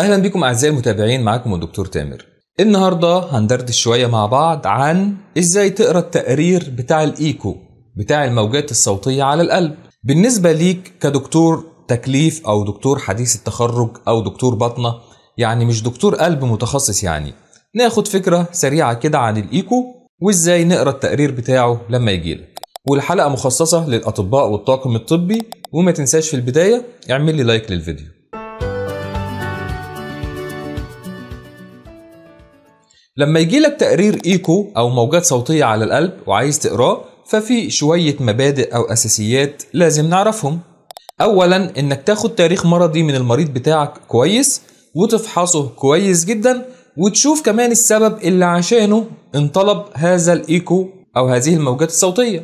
اهلا بكم اعزائي المتابعين معاكم الدكتور تامر النهارده هندردش شويه مع بعض عن ازاي تقرا التقرير بتاع الايكو بتاع الموجات الصوتيه على القلب بالنسبه ليك كدكتور تكليف او دكتور حديث التخرج او دكتور بطنه يعني مش دكتور قلب متخصص يعني ناخد فكره سريعه كده عن الايكو وازاي نقرا التقرير بتاعه لما يجيلك والحلقه مخصصه للاطباء والطاقم الطبي وما تنساش في البدايه اعمل لي لايك للفيديو لما يجي لك تقرير ايكو او موجات صوتيه على القلب وعايز تقراه ففي شويه مبادئ او اساسيات لازم نعرفهم اولا انك تاخد تاريخ مرضي من المريض بتاعك كويس وتفحصه كويس جدا وتشوف كمان السبب اللي عشانه انطلب هذا الايكو او هذه الموجات الصوتيه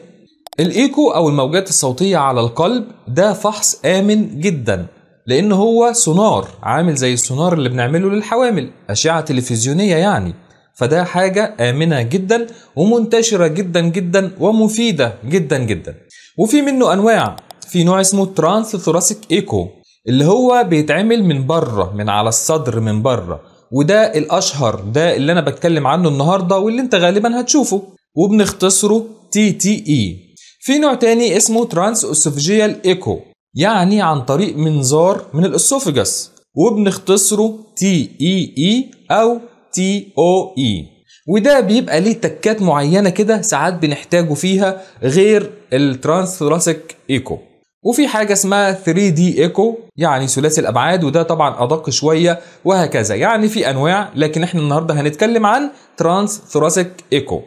الايكو او الموجات الصوتيه على القلب ده فحص امن جدا لان هو سونار عامل زي السونار اللي بنعمله للحوامل اشعه تلفزيونيه يعني فده حاجة آمنة جدا ومنتشرة جدا جدا ومفيدة جدا جدا وفي منه أنواع في نوع اسمه ترانس ثوراسيك ايكو اللي هو بيتعمل من بره من على الصدر من بره وده الاشهر ده اللي انا بتكلم عنه النهارده واللي انت غالبا هتشوفه وبنختصره تي تي اي في نوع تاني اسمه ترانس اوسوفجيال ايكو يعني عن طريق منظار من الاسوفجس وبنختصره تي اي اي او تي او اي وده بيبقى ليه تكات معينه كده ساعات بنحتاجه فيها غير الترانس ثوراسيك ايكو وفي حاجه اسمها 3 دي ايكو يعني ثلاثي الابعاد وده طبعا ادق شويه وهكذا يعني في انواع لكن احنا النهارده هنتكلم عن ترانس ثوراسيك ايكو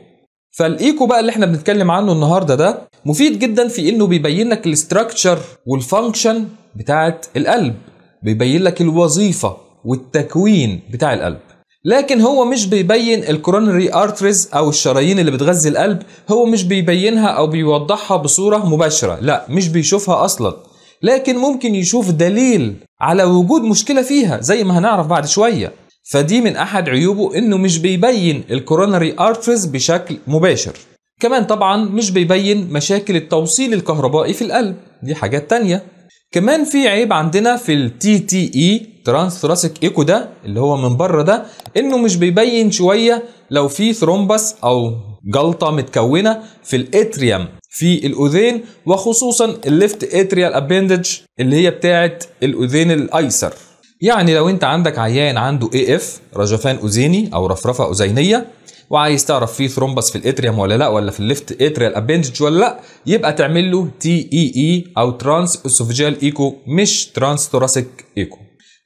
فالايكو بقى اللي احنا بنتكلم عنه النهارده ده مفيد جدا في انه بيبين لك الاستراكشر والفانكشن بتاعه القلب بيبين لك الوظيفه والتكوين بتاع القلب لكن هو مش بيبين الكورونري ارتريز او الشرايين اللي بتغذي القلب هو مش بيبينها او بيوضحها بصوره مباشره لا مش بيشوفها اصلا لكن ممكن يشوف دليل على وجود مشكله فيها زي ما هنعرف بعد شويه فدي من احد عيوبه انه مش بيبين الكورونري ارتريز بشكل مباشر كمان طبعا مش بيبين مشاكل التوصيل الكهربائي في القلب دي حاجات تانية كمان في عيب عندنا في التي تي اي ترانس ثراسك ايكو ده اللي هو من بره ده انه مش بيبين شويه لو في ثرومبس او جلطه متكونه في الاتريم في الاذين وخصوصا الليفت اتريال ابندج اللي هي بتاعه الاذين الايسر يعني لو انت عندك عيان عنده اي اف رجفان اذيني او رفرفه اذينيه وعايز تعرف في ثرومبس في الاتريوم ولا لا ولا في الليفت اتريال ابندج ولا لا يبقى تعمل له تي اي اي او ترانس اسوفجيال ايكو مش ترانس ثوراسيك ايكو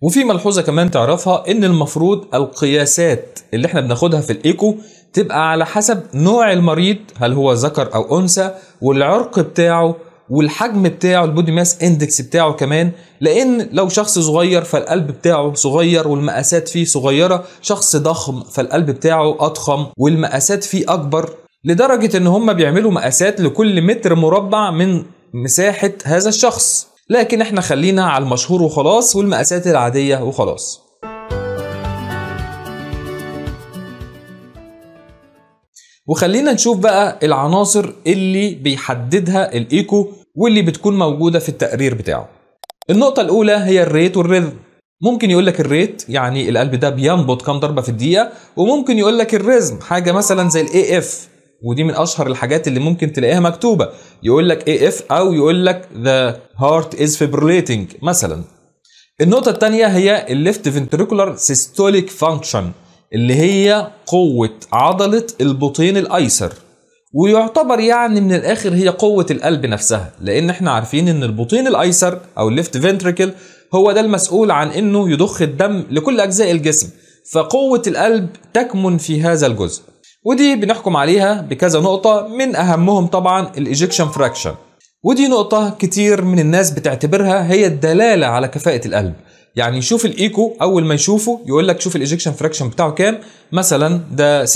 وفي ملحوظه كمان تعرفها ان المفروض القياسات اللي احنا بناخدها في الايكو تبقى على حسب نوع المريض هل هو ذكر او انثى والعرق بتاعه والحجم بتاعه البودي ماس اندكس بتاعه كمان لان لو شخص صغير فالقلب بتاعه صغير والمقاسات فيه صغيره شخص ضخم فالقلب بتاعه اضخم والمقاسات فيه اكبر لدرجه ان هم بيعملوا مقاسات لكل متر مربع من مساحه هذا الشخص لكن احنا خلينا على المشهور وخلاص والمقاسات العاديه وخلاص وخلينا نشوف بقى العناصر اللي بيحددها الايكو واللي بتكون موجوده في التقرير بتاعه النقطه الاولى هي الريت والريذم ممكن يقول لك الريت يعني القلب ده بينبض كام ضربه في الدقيقه وممكن يقول لك الريزم حاجه مثلا زي الاي اف ودي من اشهر الحاجات اللي ممكن تلاقيها مكتوبه يقول لك اي اف او يقول لك ذا هارت از فيبريتنج مثلا النقطه الثانيه هي الليفت فنتريكولار سيستوليك فانكشن اللي هي قوة عضلة البطين الأيسر ويعتبر يعني من الآخر هي قوة القلب نفسها لأن احنا عارفين إن البطين الأيسر أو الليفت فنتريكل هو ده المسؤول عن إنه يضخ الدم لكل أجزاء الجسم فقوة القلب تكمن في هذا الجزء ودي بنحكم عليها بكذا نقطة من أهمهم طبعا الإيجيكشن فراكشن ودي نقطة كتير من الناس بتعتبرها هي الدلالة على كفاءة القلب يعني يشوف الايكو اول ما يشوفه يقول لك شوف الايجكشن فراكشن بتاعه كام مثلا ده 60%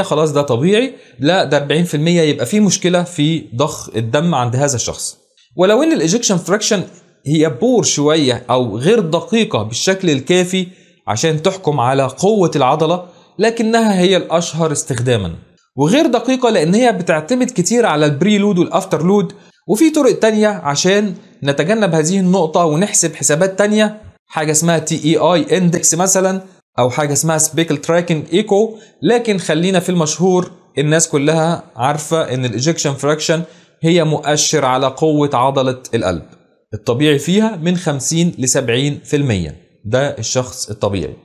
خلاص ده طبيعي لا ده 40% يبقى في مشكله في ضخ الدم عند هذا الشخص ولو ان الايجكشن فراكشن هي بور شويه او غير دقيقه بالشكل الكافي عشان تحكم على قوه العضله لكنها هي الاشهر استخداما وغير دقيقه لان هي بتعتمد كتير على البري لود والافتر لود وفي طرق تانية عشان نتجنب هذه النقطة ونحسب حسابات تانية حاجه اسمها تي اي اي اندكس مثلا او حاجه اسمها سبيكل تراكنج ايكو لكن خلينا في المشهور الناس كلها عارفه ان الايجكشن فراكشن هي مؤشر على قوه عضله القلب الطبيعي فيها من 50 ل 70% ده الشخص الطبيعي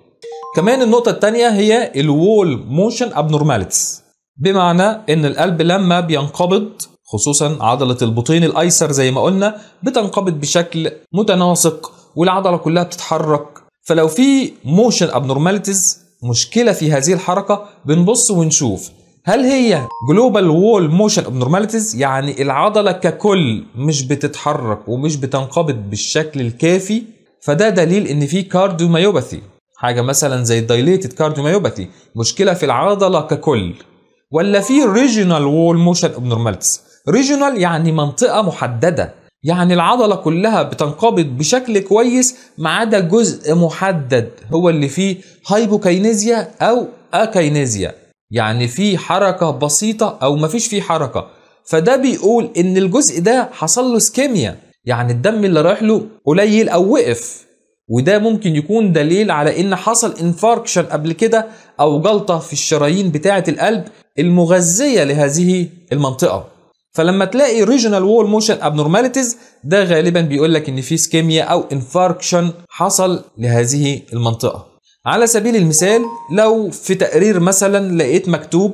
كمان النقطه الثانيه هي الوول موشن ابنورماليتيز بمعنى ان القلب لما بينقبض خصوصا عضله البطين الايسر زي ما قلنا بتنقبض بشكل متناسق والعضله كلها بتتحرك فلو في موشن ابنورماليتيز مشكله في هذه الحركه بنبص ونشوف هل هي جلوبال وول موشن ابنورماليتيز يعني العضله ككل مش بتتحرك ومش بتنقبض بالشكل الكافي فده دليل ان في كارديوميوباثي حاجه مثلا زي الدايليتد كارديوميوباثي مشكله في العضله ككل ولا في ريجيونال وول موشن ابنورماليتيز ريجيونال يعني منطقه محدده يعني العضلة كلها بتنقبض بشكل كويس ما عدا جزء محدد هو اللي فيه هايبوكينيزيا أو أكينيزيا يعني فيه حركة بسيطة أو مفيش فيه حركة فده بيقول إن الجزء ده حصل له سكيميا يعني الدم اللي رايح له قليل أو وقف وده ممكن يكون دليل على إن حصل انفاركشن قبل كده أو جلطة في الشرايين بتاعة القلب المغذية لهذه المنطقة فلما تلاقي ريجونال وول موشن ابنورماليتيز ده غالبا بيقول لك ان في سكيميا او انفاركشن حصل لهذه المنطقه على سبيل المثال لو في تقرير مثلا لقيت مكتوب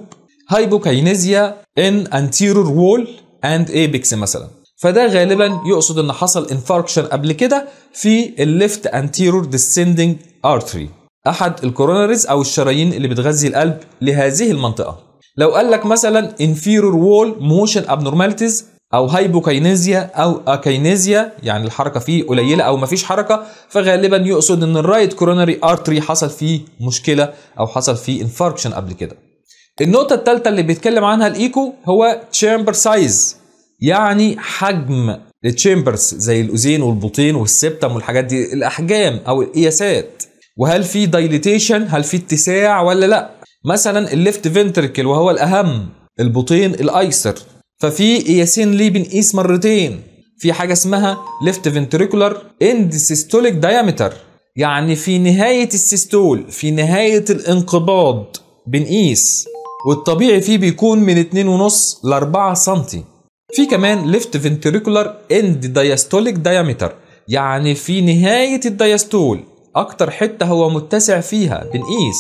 هايبوكاينيزيا ان انتيرور وول اند ايبكس مثلا فده غالبا يقصد ان حصل انفاركشن قبل كده في الليفت انتيرور ديسيندنج ارتري احد الكوروناريز او الشرايين اللي بتغذي القلب لهذه المنطقه لو قال لك مثلا inferior wall motion abnormalities او هايبوكاينيزيا او اكاينيزيا يعني الحركه فيه قليله او مفيش حركه فغالبا يقصد ان الرايت كورونري ارتري حصل فيه مشكله او حصل فيه انفاركشن قبل كده النقطه الثالثه اللي بيتكلم عنها الايكو هو تشامبر سايز يعني حجم التشامبرز زي الاذين والبطين والسبتم والحاجات دي الاحجام او القياسات وهل في دايليتيشن هل في اتساع ولا لا مثلا الليفت فنتركل وهو الأهم البطين الأيسر ففي قياسين ليه بنقيس مرتين في حاجة اسمها ليفت فنتريكولار اند سيستوليك دايمتر يعني في نهاية السيستول في نهاية الانقباض بنقيس والطبيعي فيه بيكون من 2.5 ل 4 سم في كمان ليفت فنتريكولار اند دايستوليك دايمتر يعني في نهاية الدايستول أكتر حتة هو متسع فيها بنقيس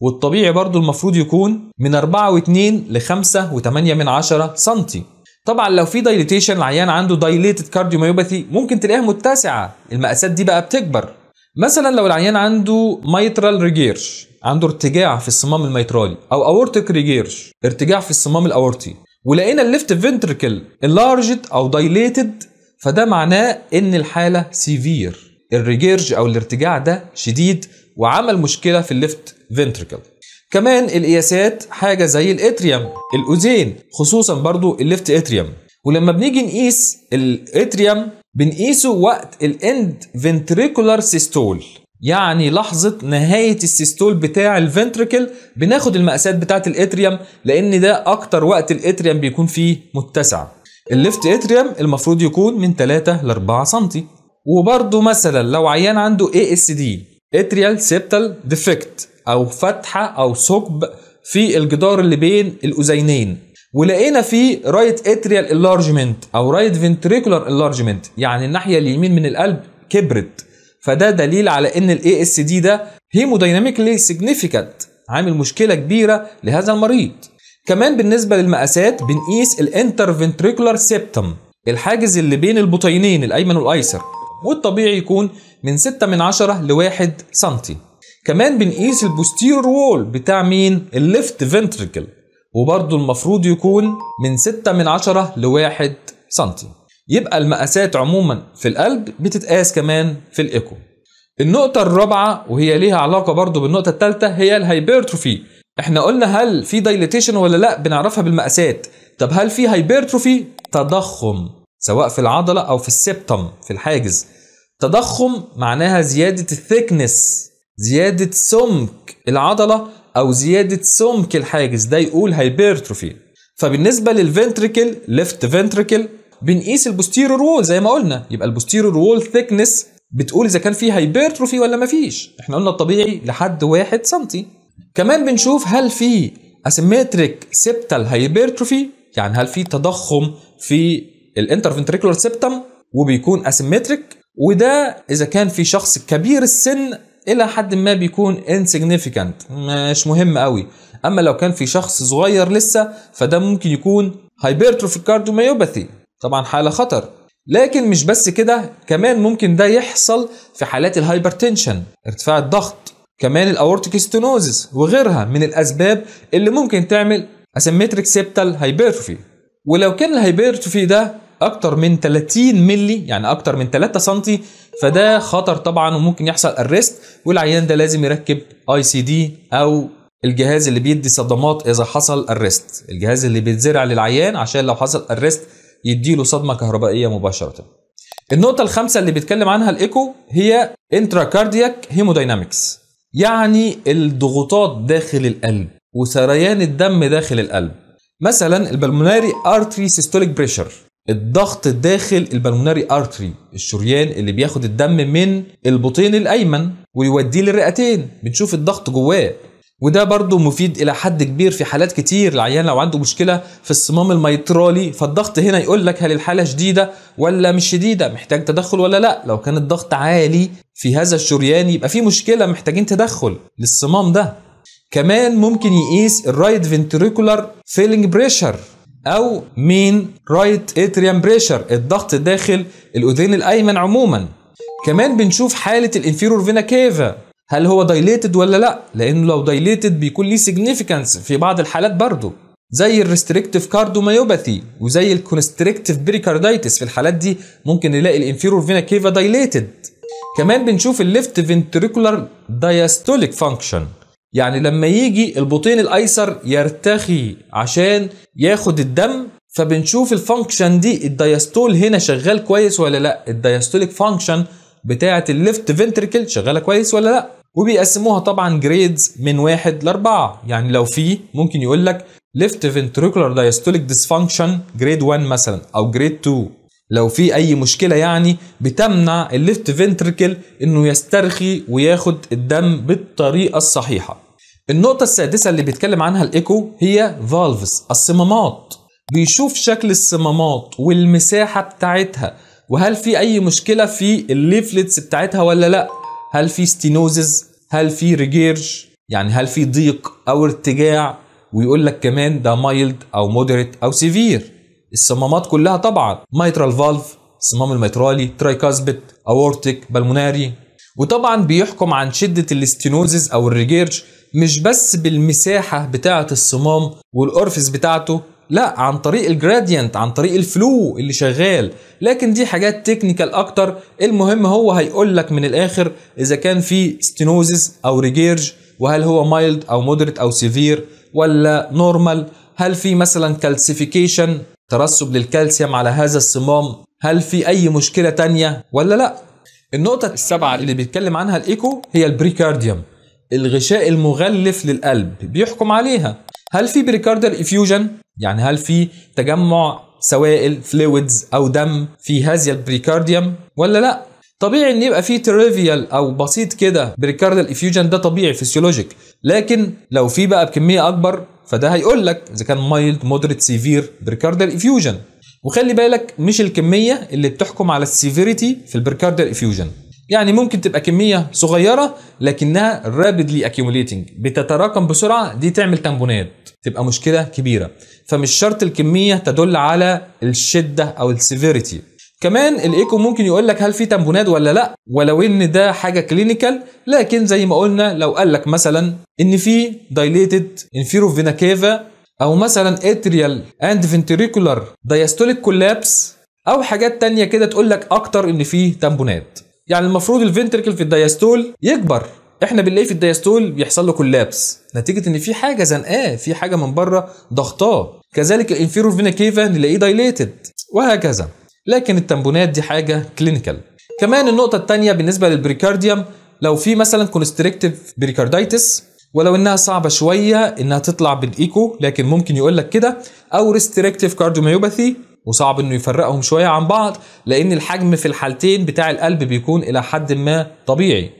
والطبيعي برضو المفروض يكون من 4.2 ل 5.8 سنتي طبعا لو في دايليتيشن العيان عنده دايليتد كارديوميوباثي ممكن تلاقيها متسعه المقاسات دي بقى بتكبر مثلا لو العيان عنده ميترال ريجيرش عنده ارتجاع في الصمام الميترالي او اورتيك ريجيرش ارتجاع في الصمام الاورطي ولقينا الليفت فينتركل اللارجت او دايليتد فده معناه ان الحاله سيفير الريجيرج او الارتجاع ده شديد وعمل مشكله في الليفت ventricle كمان القياسات حاجه زي الاتريوم الاذين خصوصا برضو الليفت اتريوم ولما بنيجي نقيس الاتريوم بنقيسه وقت الاند فنتريكولار سيستول يعني لحظة نهاية السيستول بتاع الفنتريكل بناخد المقاسات بتاعة الاتريوم لأن ده أكتر وقت الاتريوم بيكون فيه متسع. الليفت اتريوم المفروض يكون من 3 ل 4 سم. وبرضه مثلا لو عيان عنده اي اس دي اتريال سيبتال ديفكت او فتحه او ثقب في الجدار اللي بين الاذينين ولقينا فيه رايت اتريال انلارجمنت او رايت فنتريكولار انلارجمنت يعني الناحيه اليمين من القلب كبرت فده دليل على ان الاي اس دي ده هيمودايناميكلي سيجنيفيكانت عامل مشكله كبيره لهذا المريض كمان بالنسبه للمقاسات بنقيس الانترفنتريكولار سيبتم الحاجز اللي بين البطينين الايمن والايسر والطبيعي يكون من 6 من 10 ل 1 سنتي كمان بنقيس البوستيرور وول بتاع مين الليفت فنتركل وبرضه المفروض يكون من 6 من 10 ل 1 سنتي يبقى المقاسات عموما في القلب بتتقاس كمان في الايكو النقطة الرابعة وهي ليها علاقة برضه بالنقطة الثالثة هي الهايبرتروفي احنا قلنا هل في دايليتيشن ولا لا بنعرفها بالمقاسات طب هل في هايبرتروفي تضخم سواء في العضلة او في السبتم في الحاجز تضخم معناها زيادة الثيكنس زيادة سمك العضلة أو زيادة سمك الحاجز ده يقول هايبرتروفي فبالنسبة للفنتريكل ليفت فنتريكل بنقيس البوستيرور وول زي ما قلنا يبقى البوستيرور وول ثيكنس بتقول إذا كان فيه هايبرتروفي ولا مفيش احنا قلنا الطبيعي لحد 1 سم كمان بنشوف هل في اسيمتريك سبتال هايبرتروفي يعني هل في تضخم في الانترفنتريكولار سيبتم وبيكون اسيمتريك وده اذا كان في شخص كبير السن الى حد ما بيكون insignificant مش مهم قوي اما لو كان في شخص صغير لسه فده ممكن يكون هايبرتروفيك كارديوميوباثي طبعا حاله خطر لكن مش بس كده كمان ممكن ده يحصل في حالات الهايبرتنشن ارتفاع الضغط كمان الاورتيك ستينوزس وغيرها من الاسباب اللي ممكن تعمل اسيمتريك سيبتال هايبرتروفي ولو كان الهايبرتروفي ده اكتر من 30 مللي يعني اكتر من 3 سم فده خطر طبعا وممكن يحصل الريست والعيان ده لازم يركب اي سي دي او الجهاز اللي بيدي صدمات اذا حصل الريست الجهاز اللي بيتزرع للعيان عشان لو حصل الريست يديله صدمه كهربائيه مباشره النقطه الخامسه اللي بيتكلم عنها الايكو هي انتراكاردياك هيموداينامكس يعني الضغوطات داخل القلب وسريان الدم داخل القلب مثلا البلموناري ارتري سيستوليك بريشر الضغط داخل البلموناري ارتري الشريان اللي بياخد الدم من البطين الايمن ويوديه للرئتين بنشوف الضغط جواه وده برضه مفيد الى حد كبير في حالات كتير العيان لو عنده مشكله في الصمام الميترالي فالضغط هنا يقول لك هل الحاله شديده ولا مش شديده محتاج تدخل ولا لا لو كان الضغط عالي في هذا الشريان يبقى في مشكله محتاجين تدخل للصمام ده كمان ممكن يقيس الرايت فينتريكولار فيلينج بريشر او مين رايت اتريام بريشر الضغط داخل الاذين الايمن عموما كمان بنشوف حاله الانفيرور فينا كيفا هل هو دايليتد ولا لا لانه لو دايليتد بيكون ليه سيجنيفيكانس في بعض الحالات برضه زي الريستريكتيف كاردوميوباثي وزي الكونستريكتيف بريكارديتس في الحالات دي ممكن نلاقي الانفيرور فينا كيفا دايليتد كمان بنشوف الليفت فينتريكولار دايستوليك فانكشن يعني لما يجي البطين الايسر يرتخي عشان ياخد الدم فبنشوف الفانكشن دي الدايستول هنا شغال كويس ولا لا الدايستوليك فانكشن بتاعه الليفت فنتركل شغاله كويس ولا لا وبيقسموها طبعا جريدز من واحد لاربعه يعني لو في ممكن يقول لك ليفت فنتريكولار دايستوليك ديسفانكشن جريد 1 مثلا او جريد 2 لو في اي مشكله يعني بتمنع الليفت فنتركل انه يسترخي وياخد الدم بالطريقه الصحيحه النقطه السادسه اللي بيتكلم عنها الايكو هي فالفز الصمامات بيشوف شكل الصمامات والمساحه بتاعتها وهل في اي مشكله في الليفلتس بتاعتها ولا لا هل في ستينوزز هل في ريجيرج يعني هل في ضيق او ارتجاع ويقول لك كمان ده مايلد او مودريت او سيفير الصمامات كلها طبعا ميترال فالف الصمام الميترالي ترايكاسبت اورتيك بالموناري وطبعا بيحكم عن شدة الاستينوزز او الريجيرج مش بس بالمساحة بتاعة الصمام والأورفس بتاعته لا عن طريق الجراديانت عن طريق الفلو اللي شغال لكن دي حاجات تكنيكال اكتر المهم هو هيقول لك من الاخر اذا كان في ستينوزز او ريجيرج وهل هو مايلد او مودريت او سيفير ولا نورمال هل في مثلا كالسيفيكيشن ترسب للكالسيوم على هذا الصمام هل في أي مشكلة تانية ولا لأ النقطة السابعة اللي بيتكلم عنها الإيكو هي البريكارديوم الغشاء المغلف للقلب بيحكم عليها هل في بريكاردال افيوجن يعني هل في تجمع سوائل فلويدز او دم في هذا البريكارديوم ولا لا طبيعي ان يبقى في تريفيال او بسيط كده بريكاردال افيوجن ده طبيعي فيسيولوجيك لكن لو في بقى بكميه اكبر فده هيقول لك اذا كان مايلد مودريت سيفير بريكاردال افيوجن وخلي بالك مش الكميه اللي بتحكم على السيفيريتي في البريكاردال افيوجن يعني ممكن تبقى كميه صغيره لكنها رابيدلي اكيوميتنج بتتراكم بسرعه دي تعمل تامبونات تبقى مشكله كبيره فمش شرط الكميه تدل على الشده او السيفيريتي كمان الايكو ممكن يقول لك هل في تمبونات ولا لا ولو ان ده حاجه كلينيكال لكن زي ما قلنا لو قال لك مثلا ان في دايليتد انفيرو فينا كيفا او مثلا اتريال اند فنتريكولار دايستوليك كولابس او حاجات تانية كده تقول لك اكتر ان في تمبونات يعني المفروض الفنتريكل في الدايستول يكبر احنا بنلاقي في الدايستول بيحصل له كولابس نتيجه ان في حاجه زنقاه في حاجه من بره ضغطاه كذلك الانفيرو فينا كيفا نلاقيه دايليتد وهكذا لكن التنبونات دي حاجه كلينيكال كمان النقطه الثانيه بالنسبه للبريكارديوم لو في مثلا كونستريكتيف بريكاردايتس ولو انها صعبه شويه انها تطلع بالايكو لكن ممكن يقول لك كده او ريستريكتيف كارديوميوباثي وصعب انه يفرقهم شويه عن بعض لان الحجم في الحالتين بتاع القلب بيكون الى حد ما طبيعي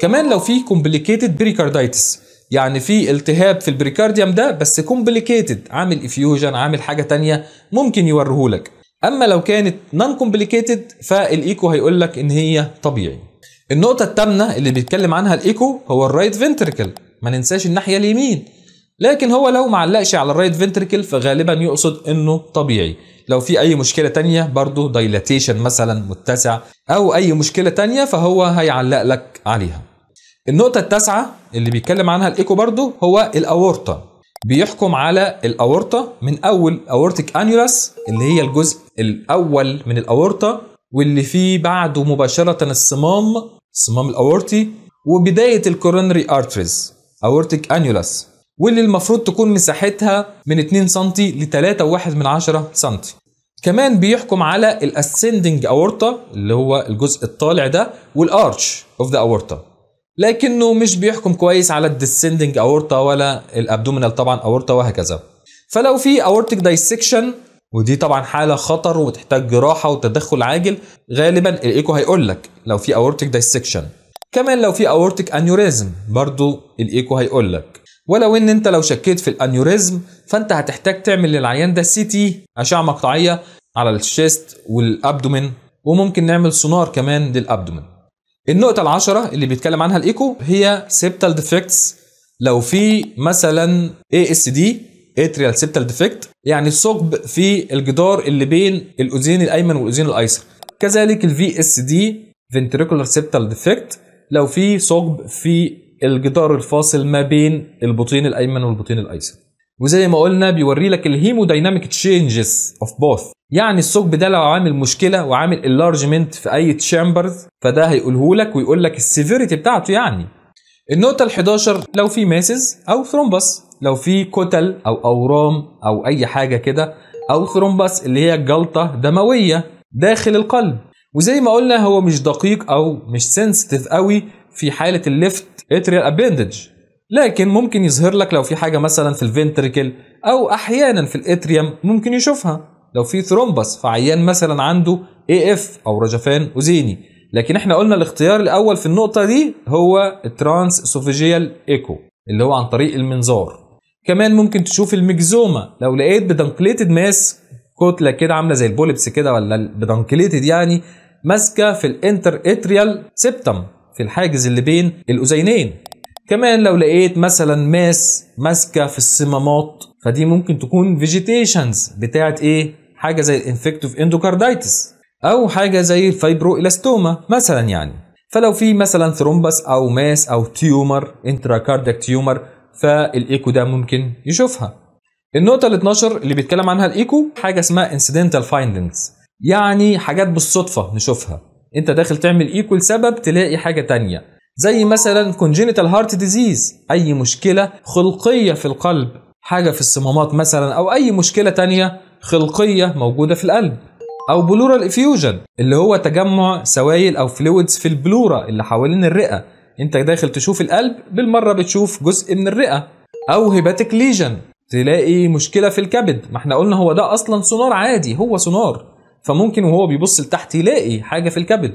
كمان لو في كومبليكيتد بريكاردايتس يعني في التهاب في البريكارديوم ده بس كومبليكيتد عامل افيوجن عامل حاجه تانية ممكن يوريهولك اما لو كانت نون كومبليكيتد فالايكو هيقول لك ان هي طبيعي النقطه الثامنه اللي بيتكلم عنها الايكو هو الرايت فنتركل ما ننساش الناحيه اليمين لكن هو لو ما علقش على الرايت فنتركل فغالبا يقصد انه طبيعي لو في اي مشكله تانية برضه دايلاتيشن مثلا متسع او اي مشكله تانية فهو هيعلق لك عليها النقطه التاسعه اللي بيتكلم عنها الايكو برضه هو الاورطه بيحكم على الاورطه من اول اورتيك انيولاس اللي هي الجزء الاول من الاورطه واللي فيه بعده مباشره الصمام الصمام الاورطي وبدايه الكورونري ارتريز اورتيك انيولاس واللي المفروض تكون مساحتها من 2 سم ل 3.1 سم كمان بيحكم على الاسندنج اورطه اللي هو الجزء الطالع ده والارش اوف ذا اورطه لكنه مش بيحكم كويس على الديسندنج اورتا ولا الابدومينال طبعا اورتا وهكذا فلو في اورتيك دايسكشن ودي طبعا حاله خطر وتحتاج جراحه وتدخل عاجل غالبا الايكو هيقول لك لو في اورتيك دايسكشن كمان لو في اورتيك انيوريزم برضو الايكو هيقول لك ولو ان انت لو شكيت في الانيوريزم فانت هتحتاج تعمل للعيان ده سي تي اشعه مقطعيه على الشيست والابدومين وممكن نعمل سونار كمان للابدومين النقطة العشرة اللي بيتكلم عنها الايكو هي سيبتال ديفكتس لو في مثلا اي اس دي اتريال سيبتال ديفكت يعني ثقب في الجدار اللي بين الاذين الايمن والاذين الايسر كذلك الفي اس دي فنتريكولار سيبتال ديفكت لو في ثقب في الجدار الفاصل ما بين البطين الايمن والبطين الايسر وزي ما قلنا بيوري لك الهيمودايناميك تشينجز اوف بوث يعني الثقب ده لو عامل مشكله وعامل انلارجمنت في اي تشامبرز فده هيقوله لك ويقول لك السيفيريتي بتاعته يعني النقطة ال11 لو في ماسز أو ثرومبس لو في كتل أو أورام أو أي حاجة كده أو ثرومبس اللي هي جلطة دموية داخل القلب وزي ما قلنا هو مش دقيق أو مش سنسيتيف قوي في حالة الليفت اتريال ابندج لكن ممكن يظهر لك لو في حاجه مثلا في الفنتركل او احيانا في الاتريوم ممكن يشوفها لو في ثرومبس فعيان مثلا عنده اي اف او رجفان اوزيني لكن احنا قلنا الاختيار الاول في النقطه دي هو الترانس اسوفيجيال ايكو اللي هو عن طريق المنظار كمان ممكن تشوف المجزومه لو لقيت بدنكليتد ماس كتله كده عامله زي البولبس كده ولا البدنكليتد يعني ماسكه في الانتر اتريال سيبتم في الحاجز اللي بين الاذينين كمان لو لقيت مثلا ماس ماسكه في الصمامات فدي ممكن تكون فيجيتيشنز بتاعت ايه حاجه زي الانفكتيف اندوكارديتس او حاجه زي الفايبرو الاستوما مثلا يعني فلو في مثلا ثرومبس او ماس او تيومر انتراكارديك تيومر فالايكو ده ممكن يشوفها النقطه ال 12 اللي بيتكلم عنها الايكو حاجه اسمها انسيدنتال فايندنجز يعني حاجات بالصدفه نشوفها انت داخل تعمل ايكو لسبب تلاقي حاجه تانية زي مثلا congenital heart disease أي مشكلة خلقية في القلب حاجة في الصمامات مثلا أو أي مشكلة تانية خلقية موجودة في القلب أو بلورال افيوجن اللي هو تجمع سوائل أو فلويدز في البلورة اللي حوالين الرئة أنت داخل تشوف القلب بالمرة بتشوف جزء من الرئة أو هيباتيك ليجن تلاقي مشكلة في الكبد ما احنا قلنا هو ده أصلا سونار عادي هو سونار فممكن وهو بيبص لتحت يلاقي حاجة في الكبد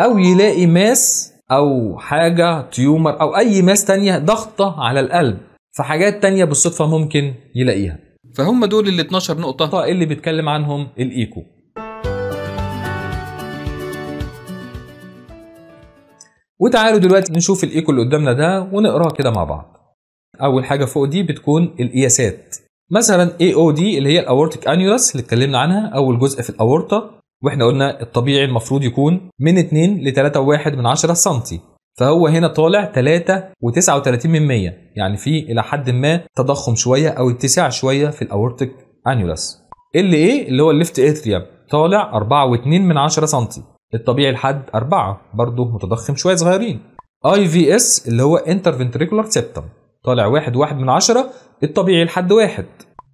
أو يلاقي ماس او حاجه تيومر او اي ماس تانية ضغطه على القلب فحاجات تانية بالصدفه ممكن يلاقيها فهم دول ال 12 نقطه اللي بيتكلم عنهم الايكو وتعالوا دلوقتي نشوف الايكو اللي قدامنا ده ونقراه كده مع بعض اول حاجه فوق دي بتكون القياسات مثلا اي او دي اللي هي الاورتيك انيولس اللي اتكلمنا عنها اول جزء في الاورطه واحنا قلنا الطبيعي المفروض يكون من 2 ل 3.1 من 10 سم فهو هنا طالع 3.39 من 100 يعني في الى حد ما تضخم شويه او اتساع شويه في الاورتيك انيولس اللي ايه اللي هو الليفت اتريوم طالع 4.2 من 10 سم الطبيعي لحد 4 برضه متضخم شويه صغيرين اي في اس اللي هو انترفنتريكولار سيبتم طالع واحد واحد من 10 الطبيعي لحد 1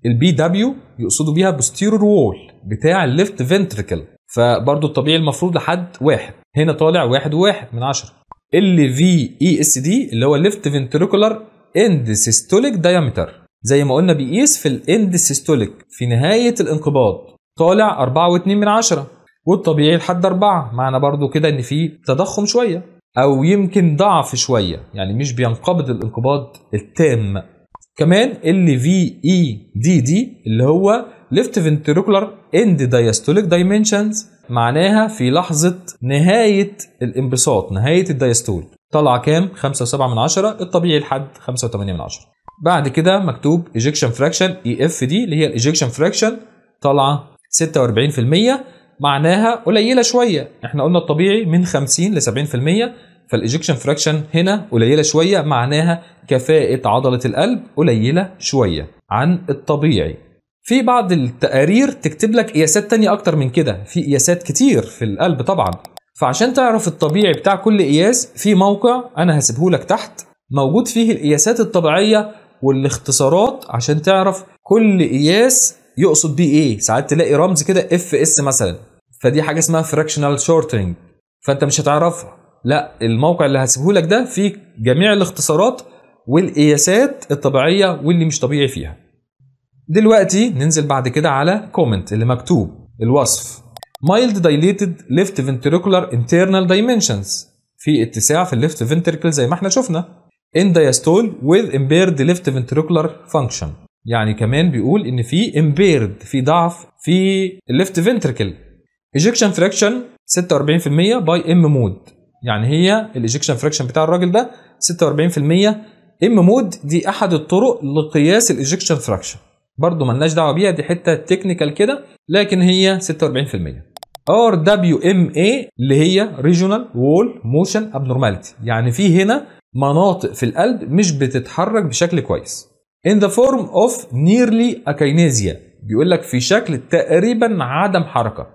البي دبليو يقصدوا بيها بوستيرور وول بتاع الليفت فنتريكل فبرضه الطبيعي المفروض لحد واحد هنا طالع واحد وواحد من عشرة ال في اي اس دي اللي هو ليفت فنتريكولار اند سيستوليك دايمتر زي ما قلنا بيقيس في الاند سيستوليك في نهايه الانقباض طالع 4.2 من عشرة والطبيعي لحد 4 معنى برضو كده ان في تضخم شويه او يمكن ضعف شويه يعني مش بينقبض الانقباض التام كمان ال في اي دي دي اللي هو left ventricular end diastolic dimensions معناها في لحظة نهاية الانبساط نهاية الدايستول طلع كام 5.7 من 10 الطبيعي لحد 5.8 من 10 بعد كده مكتوب ejection fraction EF دي اللي هي ejection fraction طالعة 46% معناها قليلة شوية احنا قلنا الطبيعي من 50 ل 70% فالايجكشن فراكشن هنا قليلة شوية معناها كفاءة عضلة القلب قليلة شوية عن الطبيعي في بعض التقارير تكتب لك قياسات تانية أكتر من كده في قياسات كتير في القلب طبعا فعشان تعرف الطبيعي بتاع كل قياس في موقع أنا هسيبه لك تحت موجود فيه القياسات الطبيعية والاختصارات عشان تعرف كل قياس يقصد بيه ايه ساعات تلاقي رمز كده اف اس مثلا فدي حاجه اسمها فراكشنال شورتنج فانت مش هتعرفها لا الموقع اللي هسيبه لك ده فيه جميع الاختصارات والقياسات الطبيعيه واللي مش طبيعي فيها دلوقتي ننزل بعد كده على كومنت اللي مكتوب الوصف مايلد دايليتد ليفت ventricular انترنال دايمنشنز في اتساع في الليفت ventricle زي ما احنا شفنا ان دايستول وذ امبيرد ليفت ventricular فانكشن يعني كمان بيقول ان في امبيرد في ضعف في الليفت ventricle ايجكشن فراكشن 46% باي ام مود يعني هي الايجكشن فراكشن بتاع الراجل ده 46% ام مود دي احد الطرق لقياس الايجكشن فراكشن برضو ملناش دعوه بيها دي حته تكنيكال كده لكن هي 46% ار دبليو ام اي اللي هي ريجونال وول موشن ابنورماليتي يعني في هنا مناطق في القلب مش بتتحرك بشكل كويس in the form of nearly akinesia بيقول لك في شكل تقريبا عدم حركه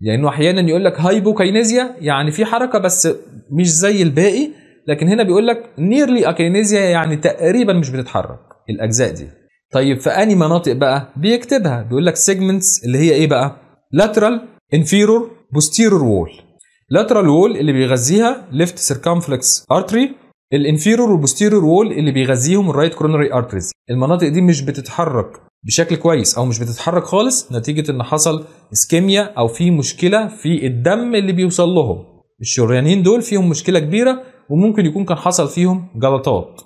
لانه يعني احيانا يقول لك هايبوكاينيزيا يعني في حركه بس مش زي الباقي لكن هنا بيقول لك نيرلي اكينيزيا يعني تقريبا مش بتتحرك الاجزاء دي طيب في اني مناطق بقى بيكتبها بيقول لك سيجمنتس اللي هي ايه بقى lateral inferior posterior wall lateral wall اللي بيغذيها left circumflex artery الانفيرور والبوستيرور وول اللي بيغذيهم الرايت كورونري ارتريز المناطق دي مش بتتحرك بشكل كويس او مش بتتحرك خالص نتيجه ان حصل اسكيميا او في مشكله في الدم اللي بيوصل لهم الشريانين دول فيهم مشكله كبيره وممكن يكون كان حصل فيهم جلطات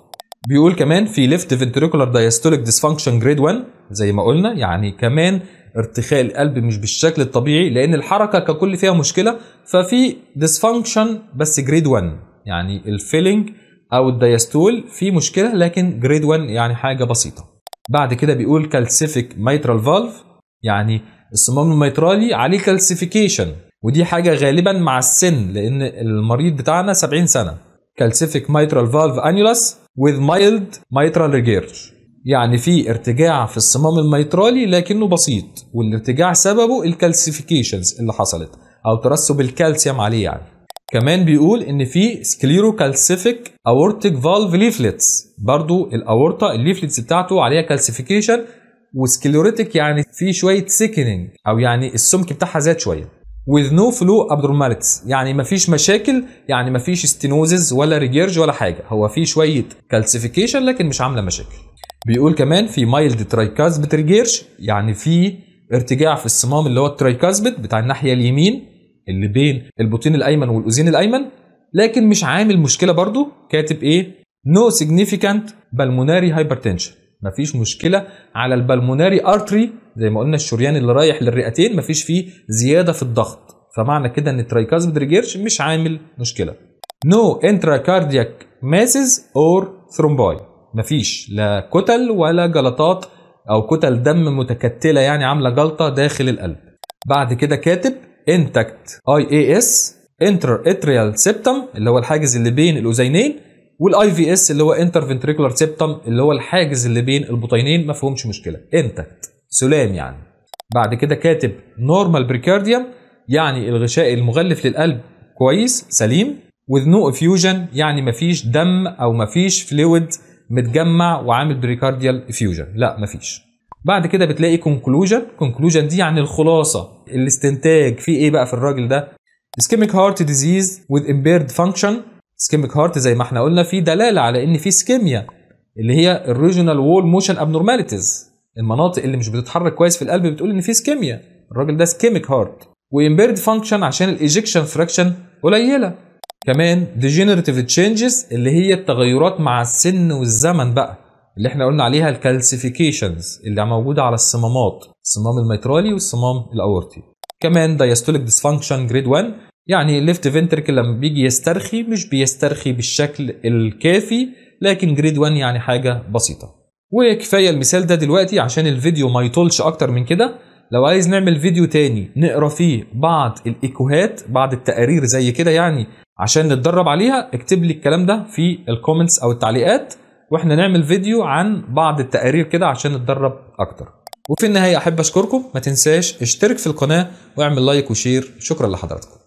بيقول كمان في ليفت فنتريكولار دايستوليك ديسفانكشن جريد 1 زي ما قلنا يعني كمان ارتخاء القلب مش بالشكل الطبيعي لان الحركه ككل فيها مشكله ففي ديسفانكشن بس جريد 1 يعني الفيلنج او الدايستول في مشكله لكن جريد 1 يعني حاجه بسيطه بعد كده بيقول كالسيفيك ميترال فالف يعني الصمام الميترالي عليه كالسيفيكيشن ودي حاجه غالبا مع السن لان المريض بتاعنا 70 سنه كالسيفيك ميترال فالف انيولاس with mild mitral regurg يعني في ارتجاع في الصمام الميترالي لكنه بسيط والارتجاع سببه الكالسيفيكيشنز اللي حصلت او ترسب الكالسيوم عليه يعني كمان بيقول ان في سكليرو كالسيفيك اورتيك فالف ليفلتس برضو الاورطه الليفلتس بتاعته عليها كالسيفيكيشن وسكليوريتك يعني في شويه سيكنينج او يعني السمك بتاعها زاد شويه with no flow abnormalities يعني مفيش مشاكل يعني مفيش stenosis ولا ريجيرج ولا حاجه هو في شويه calcification لكن مش عامله مشاكل بيقول كمان في mild tricuspid ريجيرج يعني في ارتجاع في الصمام اللي هو التريكاسبت بتاع الناحيه اليمين اللي بين البطين الايمن والاذين الايمن لكن مش عامل مشكله برضو كاتب ايه no significant pulmonary hypertension مفيش مشكله على البلموناري ارتري زي ما قلنا الشريان اللي رايح للرئتين مفيش فيه زياده في الضغط فمعنى كده ان الترايكاسبيد ريجيرش مش عامل مشكله نو انتراكاردياك ماسز اور ثرومباي مفيش لا كتل ولا جلطات او كتل دم متكتله يعني عامله جلطه داخل القلب بعد كده كاتب انتكت اي اي اس انتر اتريال سيبتم اللي هو الحاجز اللي بين الاذينين والاي في اس اللي هو انتر فنتريكولار سيبتم اللي هو الحاجز اللي بين البطينين ما فيهمش مشكله انتكت سلام يعني بعد كده كاتب نورمال بريكارديوم يعني الغشاء المغلف للقلب كويس سليم with no افيوجن يعني مفيش دم او مفيش فلويد متجمع وعامل بريكارديال افيوجن لا مفيش بعد كده بتلاقي كونكلوجن كونكلوجن دي يعني الخلاصه الاستنتاج في ايه بقى في الراجل ده ischemic heart disease with impaired function سكيميك هارت زي ما احنا قلنا في دلاله على ان في سكيميا اللي هي الريجونال وول موشن ابنورماليتيز المناطق اللي مش بتتحرك كويس في القلب بتقول ان في سكيميا الراجل ده سكيميك هارت وامبيرد فانكشن عشان الايجكشن فراكشن قليله كمان ديجنريتيف تشينجز اللي هي التغيرات مع السن والزمن بقى اللي احنا قلنا عليها الكالسيفيكيشنز اللي موجوده على الصمامات الصمام الميترالي والصمام الاورتي كمان دايستوليك ديسفانكشن جريد 1 يعني الليفت فنتركل لما بيجي يسترخي مش بيسترخي بالشكل الكافي لكن جريد 1 يعني حاجه بسيطه وكفايه المثال ده دلوقتي عشان الفيديو ما يطولش اكتر من كده لو عايز نعمل فيديو تاني نقرا فيه بعض الايكوهات بعض التقارير زي كده يعني عشان نتدرب عليها اكتب لي الكلام ده في الكومنتس او التعليقات واحنا نعمل فيديو عن بعض التقارير كده عشان نتدرب اكتر وفي النهايه احب اشكركم ما تنساش اشترك في القناه واعمل لايك وشير شكرا لحضراتكم